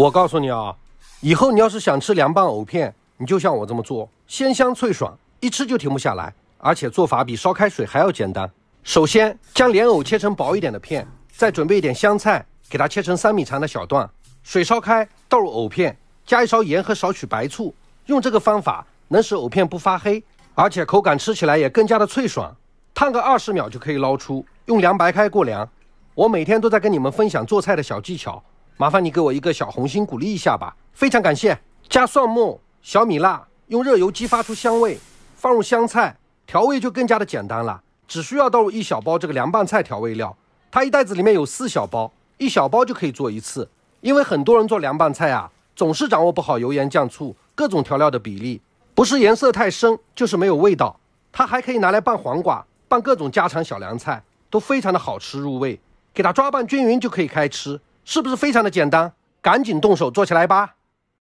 我告诉你啊，以后你要是想吃凉拌藕片，你就像我这么做，鲜香脆爽，一吃就停不下来，而且做法比烧开水还要简单。首先将莲藕切成薄一点的片，再准备一点香菜，给它切成三米长的小段。水烧开，倒入藕片，加一勺盐和少许白醋，用这个方法能使藕片不发黑，而且口感吃起来也更加的脆爽。烫个二十秒就可以捞出，用凉白开过凉。我每天都在跟你们分享做菜的小技巧。麻烦你给我一个小红心鼓励一下吧，非常感谢。加蒜末、小米辣，用热油激发出香味，放入香菜，调味就更加的简单了。只需要倒入一小包这个凉拌菜调味料，它一袋子里面有四小包，一小包就可以做一次。因为很多人做凉拌菜啊，总是掌握不好油盐酱醋各种调料的比例，不是颜色太深，就是没有味道。它还可以拿来拌黄瓜，拌各种家常小凉菜，都非常的好吃入味，给它抓拌均匀就可以开吃。是不是非常的简单？赶紧动手做起来吧！